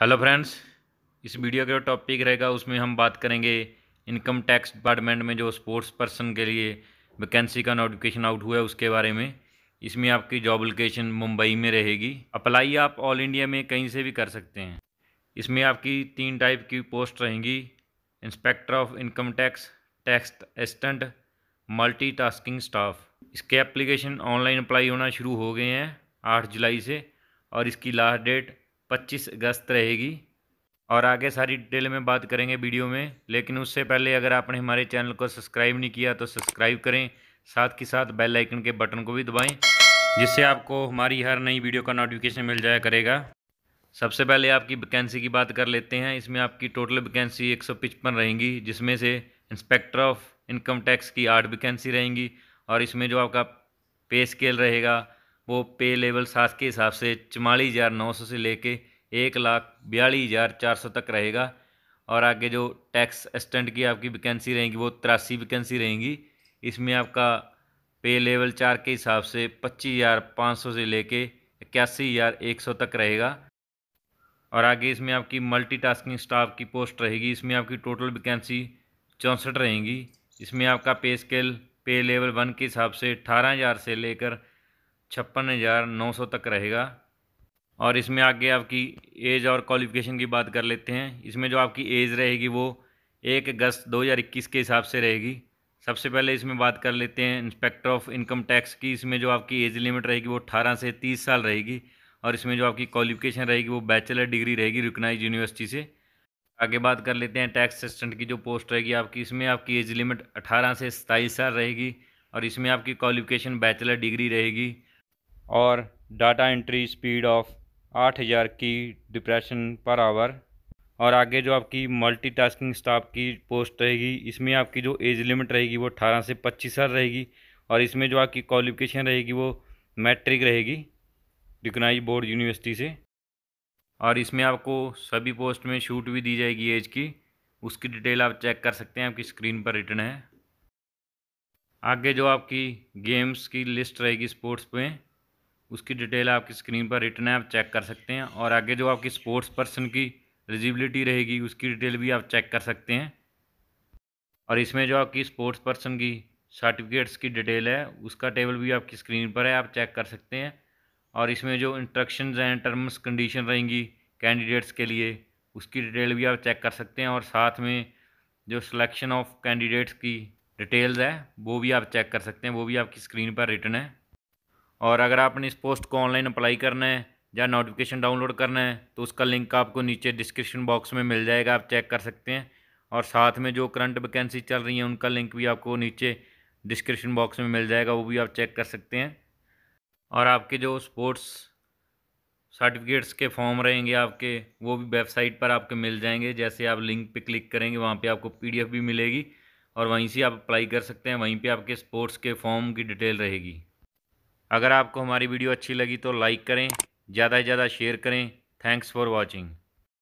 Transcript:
hello friends इस video का topic रहेगा उसमें हम बात करेंगे इनकम टैक्स डिपार्टमेंट में जो स्पोर्ट्स पर्सन के लिए वैकेंसी का नोटिफिकेशन आउट हुआ है उसके बारे में इसमें आपकी जॉब लोकेशन मुंबई में रहेगी अप्लाई आप ऑल इंडिया में कहीं से भी कर सकते हैं इसमें आपकी तीन टाइप की पोस्ट रहेंगी inspector of income tax tax assistant multi staff इसके एप्लीकेशन ऑनलाइन अप्लाई होना शुरू हो गए हैं आठ जुलाई से और इसकी लास्ट डेट पच्चीस अगस्त रहेगी और आगे सारी डिटेल में बात करेंगे वीडियो में लेकिन उससे पहले अगर आपने हमारे चैनल को सब्सक्राइब नहीं किया तो सब्सक्राइब करें साथ के साथ बेल आइकन के बटन को भी दबाएं जिससे आपको हमारी हर नई वीडियो का नोटिफिकेशन मिल जाया करेगा सबसे पहले आपकी वैकेंसी की बात कर लेते हैं इसमें आपकी टोटल वैकेंसी एक सौ पचपन रहेंगी जिसमें से इंस्पेक्टर ऑफ इनकम टैक्स की आठ वैकेंसी रहेंगी और इसमें जो आपका पे स्केल रहेगा वो पे लेवल सात के हिसाब से चवालीस हज़ार नौ सौ से लेके एक लाख बयालीस हज़ार चार सौ तक रहेगा और आगे जो टैक्स असटेंट की आपकी वैकेंसी रहेगी वो तिरासी वैकेंसी रहेंगी इसमें आपका पे लेवल चार के हिसाब से पच्चीस हज़ार पाँच सौ से लेके इक्यासी हज़ार एक सौ तक रहेगा और आगे इसमें आपकी मल्टीटास्किंग स्टाफ की पोस्ट रहेगी इसमें आपकी टोटल वैकेंसी चौंसठ रहेंगी इसमें आपका पे स्केल पे लेवल वन के हिसाब से अठारह हज़ार से लेकर छप्पन हज़ार नौ सौ तक रहेगा और इसमें आगे आपकी एज और क्वालिफिकेशन की बात कर लेते हैं इसमें जो आपकी एज रहेगी वो एक अगस्त दो हज़ार इक्कीस के हिसाब से रहेगी सबसे पहले इसमें बात कर लेते हैं इंस्पेक्टर ऑफ इनकम टैक्स की इसमें जो आपकी एज लिमिट रहेगी वो अठारह से तीस साल रहेगी और इसमें जो आपकी क्वालिफिकेशन रहेगी वो बैचलर डिग्री रहेगी रिकनाइज यूनिवर्सिटी से आगे बात कर लेते हैं टैक्स असिस्टेंट की जो पोस्ट रहेगी आपकी इसमें आपकी एज लिमिट अठारह से सताईस साल रहेगी और इसमें आपकी क्वालिफिकेशन बैचलर डिग्री रहेगी और डाटा एंट्री स्पीड ऑफ 8000 की डिप्रेशन पर आवर और आगे जो आपकी मल्टीटास्किंग स्टाफ की पोस्ट रहेगी इसमें आपकी जो एज लिमिट रहेगी वो अठारह से पच्चीस साल रहेगी और इसमें जो आपकी क्वालिफिकेशन रहेगी वो मैट्रिक रहेगी रिकनाइज बोर्ड यूनिवर्सिटी से और इसमें आपको सभी पोस्ट में छूट भी दी जाएगी एज की उसकी डिटेल आप चेक कर सकते हैं आपकी स्क्रीन पर रिटर्न है आगे जो आपकी गेम्स की लिस्ट रहेगी स्पोर्ट्स में उसकी डिटेल आपकी स्क्रीन पर रिटर्न है आप चेक कर सकते हैं और आगे जो आपकी स्पोर्ट्स पर्सन की एलिजिबिलिटी रहेगी उसकी डिटेल भी आप चेक कर सकते हैं और इसमें जो आपकी स्पोर्ट्स पर्सन की सर्टिफिकेट्स की डिटेल है उसका टेबल भी आपकी स्क्रीन पर है आप चेक कर सकते हैं और इसमें जो इंस्ट्रक्शन एंड टर्म्स कंडीशन रहेंगी कैंडिडेट्स के लिए उसकी डिटेल भी आप चेक कर सकते हैं और साथ में जो सिलेक्शन ऑफ कैंडिडेट्स की डिटेल्स है वो भी आप चेक कर सकते हैं वो भी आपकी स्क्रीन पर रिटर्न है और अगर आपने इस पोस्ट को ऑनलाइन अप्लाई करना है या नोटिफिकेशन डाउनलोड करना है तो उसका लिंक आपको नीचे डिस्क्रिप्शन बॉक्स में मिल जाएगा आप चेक कर सकते हैं और साथ में जो करंट वैकेंसी चल रही हैं उनका लिंक भी आपको नीचे डिस्क्रिप्शन बॉक्स में मिल जाएगा वो भी आप चेक कर सकते हैं और आपके जो स्पोर्ट्स सर्टिफिकेट्स के फॉर्म रहेंगे आपके वो भी वेबसाइट पर आपके मिल जाएंगे जैसे आप लिंक पे क्लिक करेंगे वहाँ पे आपको पीडीएफ भी मिलेगी और वहीं से आप अप्लाई कर सकते हैं वहीं पे आपके स्पोर्ट्स के फॉर्म की डिटेल रहेगी अगर आपको हमारी वीडियो अच्छी लगी तो लाइक करें ज़्यादा से ज़्यादा शेयर करें थैंक्स फॉर वॉचिंग